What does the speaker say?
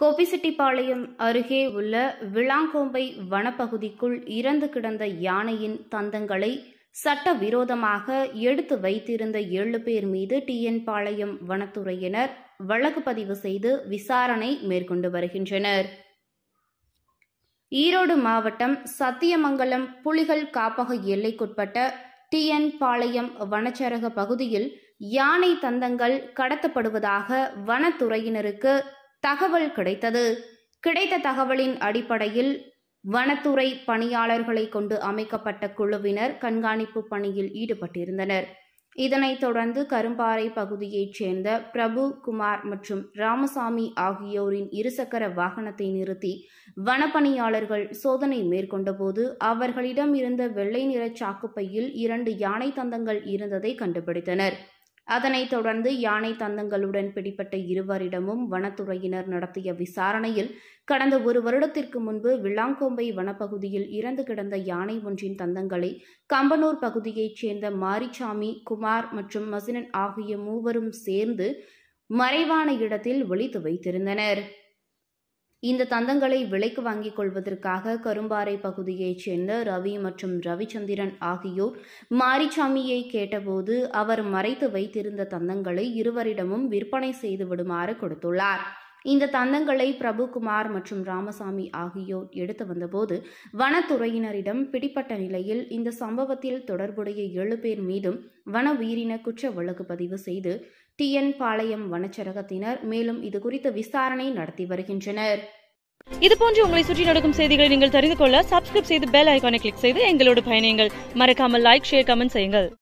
கோபிசெட்டிப்பாளையம் அருகே உள்ள விளாங்கோம்பை வனப்பகுதிக்குள் இறந்து கிடந்த யானையின் தந்தங்களை சட்டவிரோதமாக எடுத்து வைத்திருந்த ஏழு பேர் மீது டிஎன் பாளையம் வனத்துறையினர் வழக்கு பதிவு செய்து விசாரணை மேற்கொண்டு வருகின்றனர் ஈரோடு மாவட்டம் சத்தியமங்கலம் புலிகள் காப்பக எல்லைக்குட்பட்ட டிஎன் பாளையம் வனச்சரக பகுதியில் யானை தந்தங்கள் கடத்தப்படுவதாக வனத்துறையினருக்கு தகவல் கிடைத்தது கிடைத்த தகவலின் அடிப்படையில் வனத்துறை பணியாளர்களை கொண்டு அமைக்கப்பட்ட குழுவினர் கண்காணிப்பு பணியில் ஈடுபட்டிருந்தனர் இதனைத் தொடர்ந்து கரும்பாறை பகுதியைச் சேர்ந்த பிரபு குமார் மற்றும் ராமசாமி ஆகியோரின் இருசக்கர வாகனத்தை நிறுத்தி வனப்பணியாளர்கள் சோதனை மேற்கொண்டபோது அவர்களிடம் இருந்த வெள்ளை நிற சாக்குப்பையில் இரண்டு யானை தந்தங்கள் இருந்ததை கண்டுபிடித்தனர் அதனைத் தொடர்ந்து யானை தந்தங்களுடன் பிடிப்பட்ட இருவரிடமும் வனத்துறையினர் நடத்திய விசாரணையில் கடந்த ஒரு வருடத்திற்கு முன்பு விளாங்கோம்பை வனப்பகுதியில் இறந்து கிடந்த யானை ஒன்றின் தந்தங்களை கம்பனூர் பகுதியைச் சேர்ந்த மாரிச்சாமி குமார் மற்றும் மசினன் ஆகிய மூவரும் சேர்ந்து மறைவான இடத்தில் ஒளித்து வைத்திருந்தனர் இந்த தந்தங்களை விலைக்கு வாங்கிக் கொள்வதற்காக கரும்பாறை பகுதியைச் சேர்ந்த ரவி மற்றும் ரவிச்சந்திரன் ஆகியோர் மாரிச்சாமியை கேட்டபோது அவர் மறைத்து வைத்திருந்த தந்தங்களை இருவரிடமும் விற்பனை செய்து விடுமாறு கொடுத்துள்ளார் இந்த தந்தங்களை பிரபுகுமார் மற்றும் ராமசாமி ஆகியோர் எடுத்து வந்தபோது வனத்துறையினரிடம் பிடிப்பட்ட நிலையில் இந்த சம்பவத்தில் தொடர்புடைய ஏழு பேர் மீதும் வன உயிரின குற்ற வழக்கு பதிவு செய்து டிஎன் பாளையம் வனச்சரகத்தினர் மேலும் இது குறித்து விசாரணை நடத்தி வருகின்றனர் இதுபோன்று உங்களை சுற்றி நடக்கும் செய்திகளை நீங்கள் தெரிந்து கொள்ள சப்ஸ்கிரைப் செய்து பெல் ஐக்கானை கிளிக் செய்து எங்களோடு பயணியுங்கள் மறக்காமல் லைக் ஷேர் கமெண்ட் செய்யுங்கள்